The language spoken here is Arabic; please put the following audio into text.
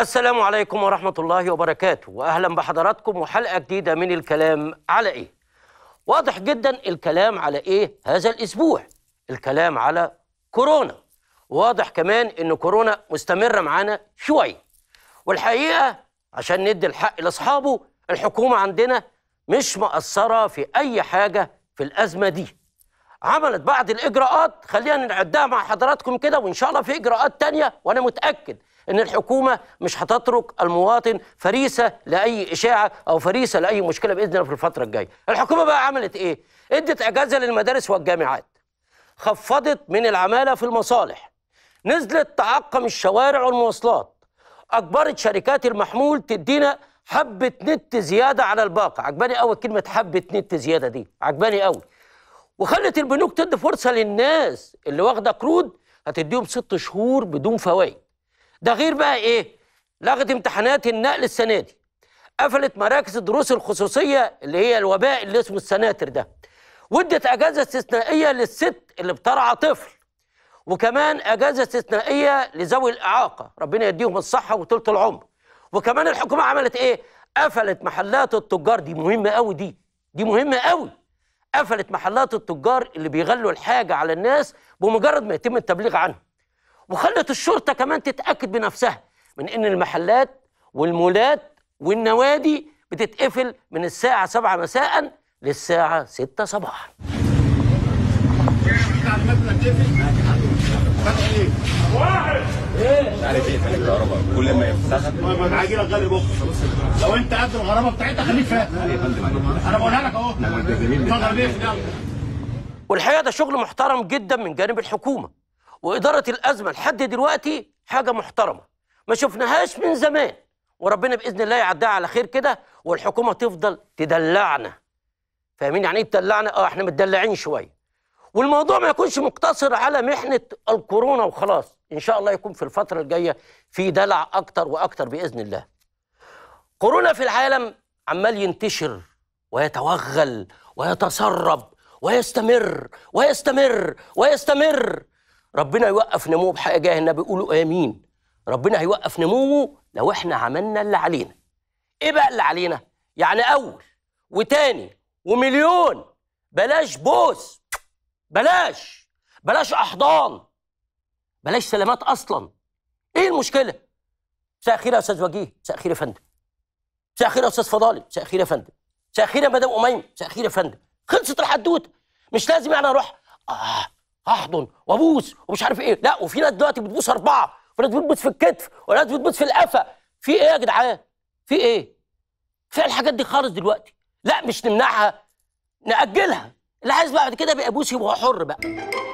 السلام عليكم ورحمة الله وبركاته وأهلا بحضراتكم وحلقة جديدة من الكلام على إيه واضح جدا الكلام على إيه هذا الأسبوع الكلام على كورونا واضح كمان إن كورونا مستمرة معانا شوية والحقيقة عشان ندي الحق لأصحابه الحكومة عندنا مش مقصرة في أي حاجة في الأزمة دي عملت بعض الإجراءات خلينا نعدها مع حضراتكم كده وإن شاء الله في إجراءات تانية وأنا متأكد إن الحكومة مش هتترك المواطن فريسة لأي إشاعة أو فريسة لأي مشكلة بإذن الله في الفترة الجاية الحكومة بقى عملت إيه؟ ادت أجازة للمدارس والجامعات خفضت من العمالة في المصالح نزلت تعقم الشوارع والمواصلات أجبرت شركات المحمول تدينا حبة نت زيادة على الباقة عجباني قوي كلمة حبة نت زيادة دي عجباني قوي وخلت البنوك تدي فرصه للناس اللي واخده قروض هتديهم ست شهور بدون فوائد ده غير بقى ايه لغت امتحانات النقل السنه دي قفلت مراكز الدروس الخصوصيه اللي هي الوباء اللي اسمه السناتر ده وادت اجازه استثنائيه للست اللي بترعى طفل وكمان اجازه استثنائيه لذوي الاعاقه ربنا يديهم الصحه وطولة العمر وكمان الحكومه عملت ايه قفلت محلات التجار دي مهمه قوي دي دي مهمه قوي قفلت محلات التجار اللي بيغلوا الحاجة على الناس بمجرد ما يتم التبليغ عنهم وخلت الشرطة كمان تتأكد بنفسها من إن المحلات والمولات والنوادي بتتقفل من الساعة 7 مساء للساعة 6 صباحا واحد مش عارف ايه فاتك كهرباء كل ما يفتحها ما طيب، انا هاجي لك غالي بكره لو انت قد الغرامه بتاعتها خليك فاهم انا بقولها لك اهو فخر بيه والحقيقه ده شغل محترم جدا من جانب الحكومه واداره الازمه لحد دلوقتي حاجه محترمه ما شفناهاش من زمان وربنا باذن الله يعديها على خير كده والحكومه تفضل تدلعنا فاهمين يعني ايه تدلعنا اه احنا متدلعين شويه والموضوع ما يكونش مقتصر على محنه الكورونا وخلاص ان شاء الله يكون في الفتره الجايه في دلع اكتر واكتر باذن الله كورونا في العالم عمال ينتشر ويتوغل ويتسرب ويستمر ويستمر ويستمر ربنا يوقف نموه جاه النبي يقولوا امين ربنا هيوقف نموه لو احنا عملنا اللي علينا ايه بقى اللي علينا يعني اول وتاني ومليون بلاش بوس بلاش بلاش احضان بلاش سلامات اصلا ايه المشكله مساء الخير يا استاذ وجيه مساء الخير يا فندم مساء الخير يا استاذ فضالي مساء الخير يا فندم مساء الخير يا مدام اميمه مساء الخير يا فندم خلصت الحدوته مش لازم يعني اروح آه احضن وابوس ومش عارف ايه لا وفي ناس دلوقتي بتبوس اربعه ناس بتبوس في الكتف ناس بتبوس في القفا في ايه يا جدعان في ايه في الحاجات دي خالص دلوقتي لا مش نمنعها ناجلها اللي عايز بعد كده بيبوس يبقى حر بقى